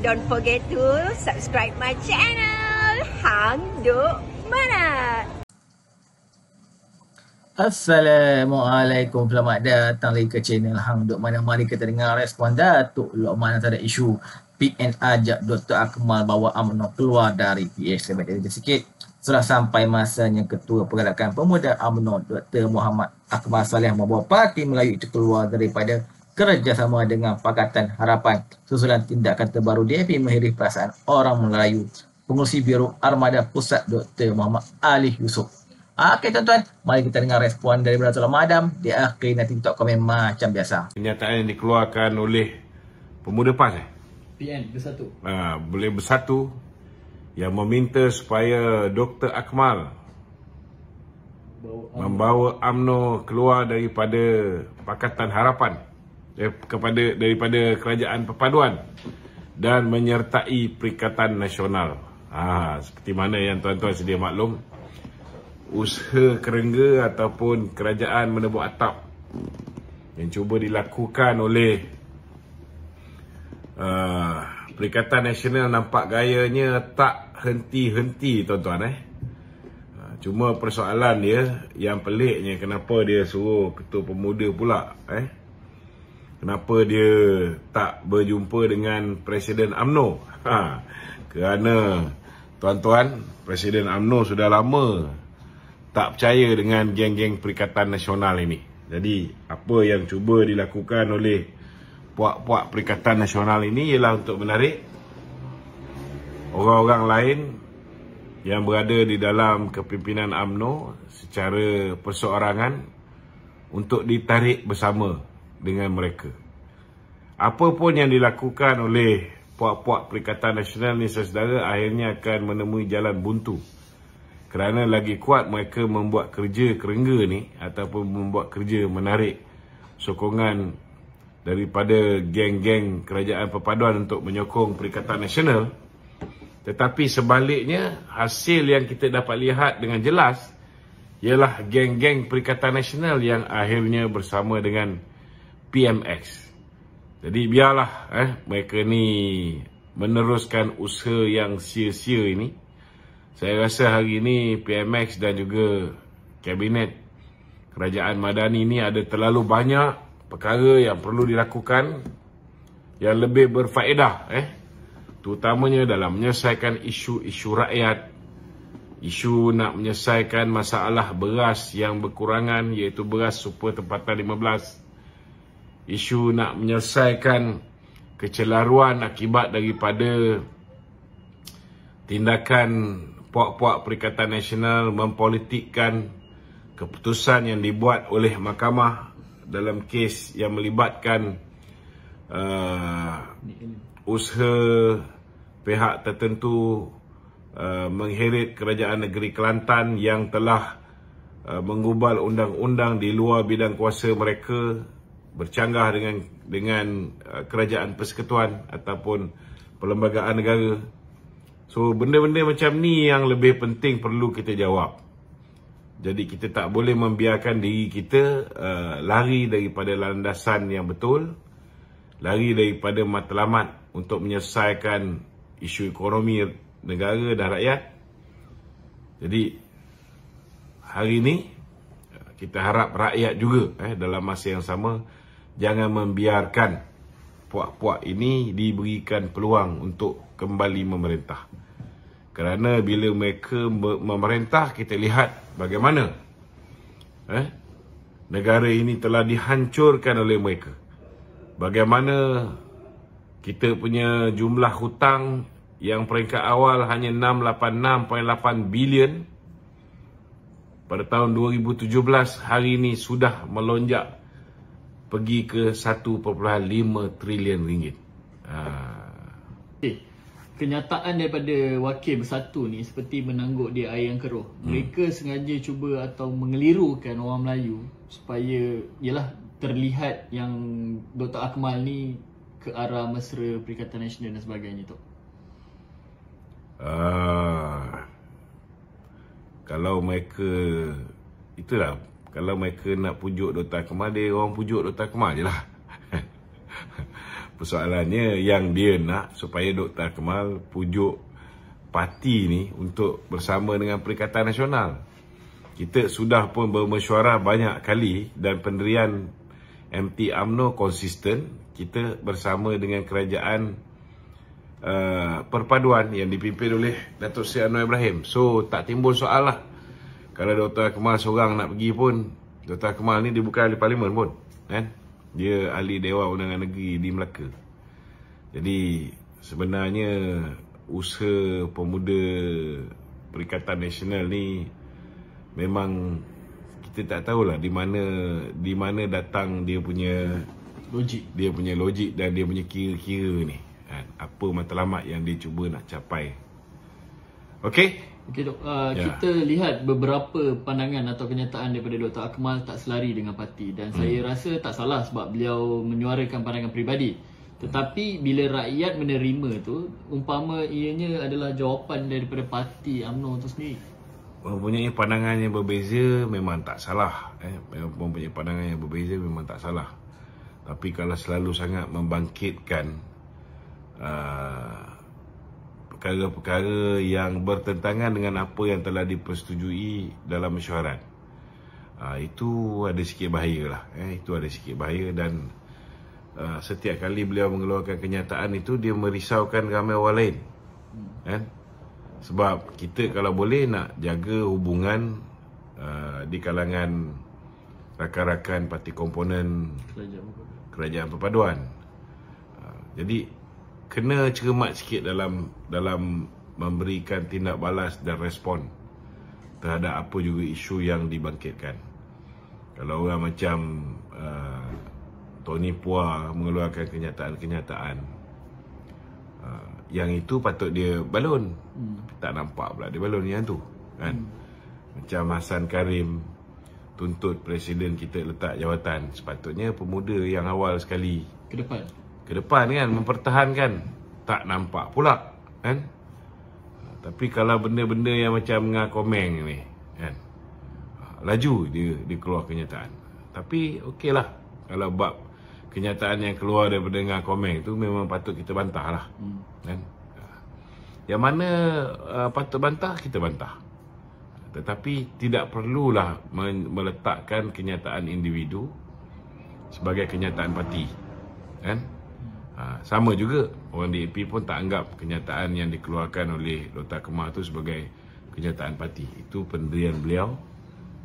Don't forget to subscribe my channel Hang Duk Manat Assalamualaikum Selamat datang lagi ke channel Hang Duk Manat Mari kita dengar respon Datuk Lok Manat ada isu PN ajak Dr. Akmal bawa UMNO keluar dari PH Selamat datang sikit Sudah sampai masanya Ketua Pergerakan Pemuda UMNO Dr. Muhammad Akmal Saleh membawa Parti Melayu itu keluar daripada kerjasama dengan Pakatan Harapan susulan tindakan terbaru DAP mengiris perasaan orang Melayu pengurusi Biro Armada Pusat Dr. Muhammad Ali Yusof. Ah, okey tuan-tuan, mari kita dengar respon dari Beratul Madam di akhir nanti kita komen macam biasa. Kenyataan yang dikeluarkan oleh pemuda PAS eh? PN Bersatu. Ha, boleh Bersatu yang meminta supaya Dr. Akmal membawa UMNO keluar daripada Pakatan Harapan. Ya, kepada daripada kerajaan perpaduan dan menyertai perikatan nasional. Ha, seperti mana yang tuan-tuan sedia maklum, usaha kerengga ataupun kerajaan menebuk atap yang cuba dilakukan oleh uh, perikatan nasional nampak gayanya tak henti-henti tuan-tuan eh. Ha, cuma persoalan dia yang peliknya kenapa dia suruh ketua pemuda pula eh kenapa dia tak berjumpa dengan Presiden AMNO. Ha, kerana tuan-tuan, Presiden AMNO sudah lama tak percaya dengan geng-geng Perikatan Nasional ini. Jadi, apa yang cuba dilakukan oleh puak-puak Perikatan Nasional ini ialah untuk menarik orang-orang lain yang berada di dalam kepimpinan AMNO secara perseorangan untuk ditarik bersama dengan mereka. Apa pun yang dilakukan oleh puak-puak Perikatan Nasional ni saudara akhirnya akan menemui jalan buntu. Kerana lagi kuat mereka membuat kerja kerengga ni ataupun membuat kerja menarik sokongan daripada geng-geng kerajaan perpaduan untuk menyokong Perikatan Nasional. Tetapi sebaliknya hasil yang kita dapat lihat dengan jelas ialah geng-geng Perikatan Nasional yang akhirnya bersama dengan PMX. Jadi biarlah eh mereka ni meneruskan usaha yang sia-sia ini. Saya rasa hari ini PMX dan juga kabinet kerajaan Madani ini ada terlalu banyak perkara yang perlu dilakukan yang lebih berfaedah eh. Terutamanya dalam menyelesaikan isu-isu rakyat, isu nak menyelesaikan masalah beras yang berkurangan iaitu beras super tempatan 15 isu nak menyelesaikan kecelaruan akibat daripada tindakan puak-puak Perikatan Nasional mempolitikkan keputusan yang dibuat oleh mahkamah dalam kes yang melibatkan uh, usaha pihak tertentu uh, mengheret kerajaan negeri Kelantan yang telah uh, mengubal undang-undang di luar bidang kuasa mereka bercanggah dengan dengan uh, kerajaan persekutuan ataupun perlembagaan negara. So benda-benda macam ni yang lebih penting perlu kita jawab. Jadi kita tak boleh membiarkan diri kita uh, lari daripada landasan yang betul, lari daripada matlamat untuk menyelesaikan isu ekonomi negara dan rakyat. Jadi hari ini kita harap rakyat juga eh dalam masa yang sama jangan membiarkan puak-puak ini diberikan peluang untuk kembali memerintah. Kerana bila mereka memerintah, kita lihat bagaimana eh, negara ini telah dihancurkan oleh mereka. Bagaimana kita punya jumlah hutang yang peringkat awal hanya 686.8 bilion pada tahun 2017 hari ini sudah melonjak pergi ke 1.5 trilion ringgit. Ha. Ah. Okay. Kenyataan daripada wakil bersatu ni seperti menangguk dia air yang keruh. Hmm. Mereka sengaja cuba atau mengelirukan orang Melayu supaya yalah terlihat yang Dr. Akmal ni ke arah mesra Perikatan Nasional dan sebagainya tu. Uh, kalau mereka itulah kalau mereka nak pujuk Dota Kemal Dia orang pujuk Dota Kemal je lah Persoalannya yang dia nak Supaya Dota Kemal pujuk parti ni Untuk bersama dengan Perikatan Nasional Kita sudah pun bermesyuarah banyak kali Dan penderian MT UMNO konsisten Kita bersama dengan kerajaan uh, Perpaduan yang dipimpin oleh Datuk Seri Anwar Ibrahim So tak timbul soal lah kalau Dr. Kemal seorang nak pergi pun Dr. Kemal ni dia bukan ahli parlimen pun eh? Dia ahli Dewan Undangan Negeri di Melaka Jadi sebenarnya usaha pemuda Perikatan Nasional ni Memang kita tak tahulah di mana di mana datang dia punya logik dia punya logik dan dia punya kira-kira ni kan? apa matlamat yang dia cuba nak capai Okay, Okey dok, uh, yeah. kita lihat beberapa pandangan atau kenyataan daripada Dr. Akmal tak selari dengan parti dan mm. saya rasa tak salah sebab beliau menyuarakan pandangan peribadi. Tetapi bila rakyat menerima tu, umpama ianya adalah jawapan daripada parti UMNO tu sendiri. Mempunyai pandangan yang berbeza memang tak salah. Eh, mempunyai pandangan yang berbeza memang tak salah. Tapi kalau selalu sangat membangkitkan uh, perkara-perkara yang bertentangan dengan apa yang telah dipersetujui dalam mesyuarat. Ha, itu ada sikit bahaya lah. Eh, itu ada sikit bahaya dan ha, setiap kali beliau mengeluarkan kenyataan itu, dia merisaukan ramai orang lain. Eh? Sebab kita kalau boleh nak jaga hubungan ha, di kalangan rakan-rakan parti komponen kerajaan perpaduan. Ha, jadi, kena cermat sikit dalam dalam memberikan tindak balas dan respon terhadap apa juga isu yang dibangkitkan. Kalau orang macam uh, Tony Pua mengeluarkan kenyataan-kenyataan uh, yang itu patut dia balon. Hmm. Tak nampak pula dia balon yang tu. Kan? Hmm. Macam Hassan Karim tuntut presiden kita letak jawatan sepatutnya pemuda yang awal sekali ke ke depan kan mempertahankan tak nampak pula kan tapi kalau benda-benda yang macam dengan komeng ni kan ah, laju dia dia keluar kenyataan tapi okeylah kalau bab kenyataan yang keluar daripada dengan komeng tu memang patut kita bantah lah hmm. kan ah. yang mana uh, patut bantah kita bantah tetapi tidak perlulah meletakkan kenyataan individu sebagai kenyataan parti kan Ha, sama juga orang DAP pun tak anggap kenyataan yang dikeluarkan oleh Lota Kemah tu sebagai kenyataan parti. Itu pendirian beliau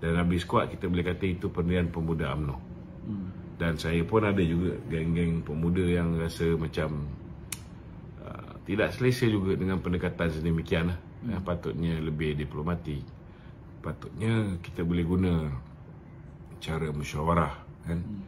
dan habis kuat kita boleh kata itu pendirian pemuda UMNO. Hmm. Dan saya pun ada juga geng-geng pemuda yang rasa macam uh, tidak selesa juga dengan pendekatan sedemikian lah. Hmm. patutnya lebih diplomatik. Patutnya kita boleh guna cara mesyuarah kan. Hmm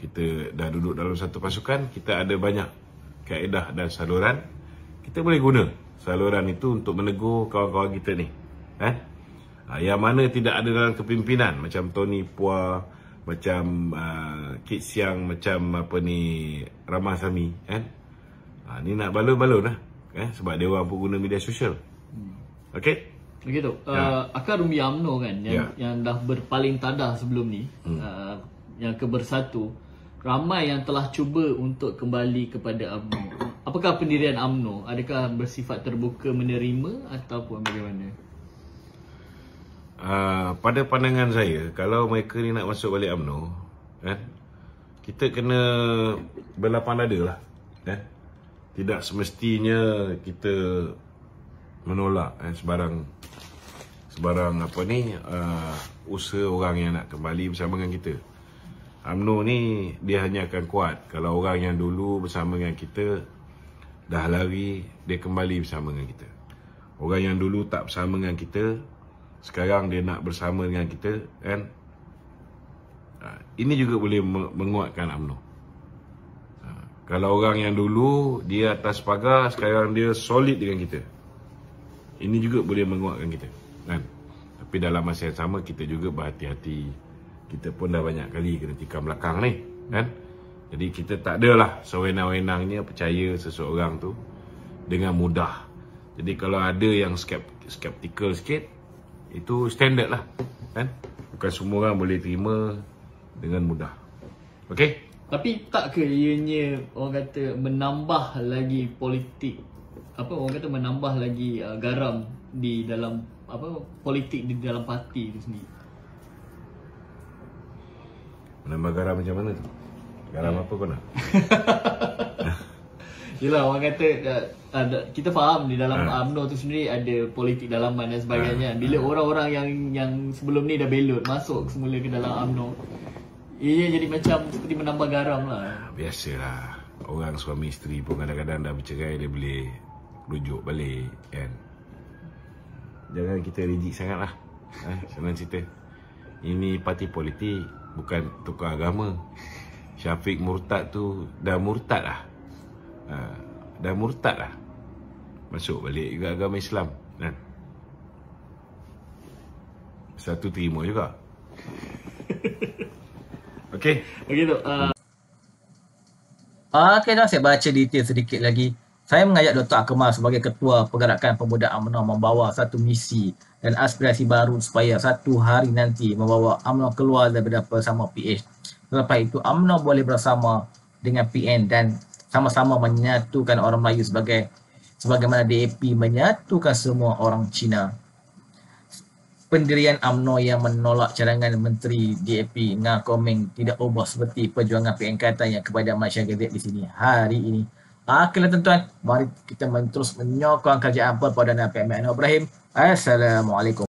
kita dah duduk dalam satu pasukan, kita ada banyak kaedah dan saluran. Kita boleh guna saluran itu untuk menegur kawan-kawan kita ni. Eh? Ah, yang mana tidak ada dalam kepimpinan macam Tony Pua, macam uh, Kit Siang, macam apa ni Ramah Sami. Eh? Ah, ni nak balon-balon lah. Eh? Sebab dia orang pun guna media sosial. Hmm. Okay? Begitu. Uh, ya. Akar Umi UMNO kan yang, ya. yang dah berpaling tadah sebelum ni. Hmm. Uh, yang kebersatu ramai yang telah cuba untuk kembali kepada UMNO. Apakah pendirian UMNO? Adakah bersifat terbuka menerima ataupun bagaimana? Uh, pada pandangan saya, kalau mereka ni nak masuk balik UMNO, eh, kita kena berlapang dada lah. Eh. Tidak semestinya kita menolak eh, sebarang sebarang apa ni uh, usaha orang yang nak kembali bersama dengan kita. UMNO ni dia hanya akan kuat kalau orang yang dulu bersama dengan kita dah lari, dia kembali bersama dengan kita. Orang yang dulu tak bersama dengan kita, sekarang dia nak bersama dengan kita kan? Ha, ini juga boleh menguatkan UMNO. Ha, kalau orang yang dulu dia atas pagar, sekarang dia solid dengan kita. Ini juga boleh menguatkan kita kan? Tapi dalam masa yang sama kita juga berhati-hati kita pun dah banyak kali kena tikam belakang ni kan jadi kita tak adalah sewenang-wenangnya percaya seseorang tu dengan mudah jadi kalau ada yang skeptik skeptikal sikit itu standard lah kan bukan semua orang boleh terima dengan mudah okey tapi tak ke ianya orang kata menambah lagi politik apa orang kata menambah lagi uh, garam di dalam apa politik di dalam parti itu sendiri Menambah garam macam mana tu? Garam ya. apa kau nak? Yelah orang kata ada, kita faham di dalam ha. UMNO tu sendiri ada politik dalaman dan sebagainya. Ah. Bila ha. orang-orang yang yang sebelum ni dah belut masuk semula ke dalam UMNO. Ia jadi macam seperti menambah garam lah. Biasalah. Orang suami isteri pun kadang-kadang dah bercerai dia boleh rujuk balik kan. Jangan kita rigid sangat lah. senang cerita. Ini parti politik bukan tukar agama Syafiq murtad tu dah murtad lah ha, dah murtad lah masuk balik juga agama Islam ha. satu terima juga Okay Okay tu uh... Ah, okay tu saya baca detail sedikit lagi saya mengajak Dr. Akmal sebagai ketua pergerakan pemuda UMNO membawa satu misi dan aspirasi baru supaya satu hari nanti membawa UMNO keluar daripada bersama PH. Selepas itu UMNO boleh bersama dengan PN dan sama-sama menyatukan orang Melayu sebagai sebagaimana DAP menyatukan semua orang Cina. Pendirian UMNO yang menolak cadangan Menteri DAP Ngah Komeng tidak ubah seperti perjuangan PN kata yang kepada masyarakat di sini hari ini. Okeylah ha, tuan-tuan, mari kita terus menyokong kerja kerjaan perpaduan PMN Ibrahim. Assalamualaikum.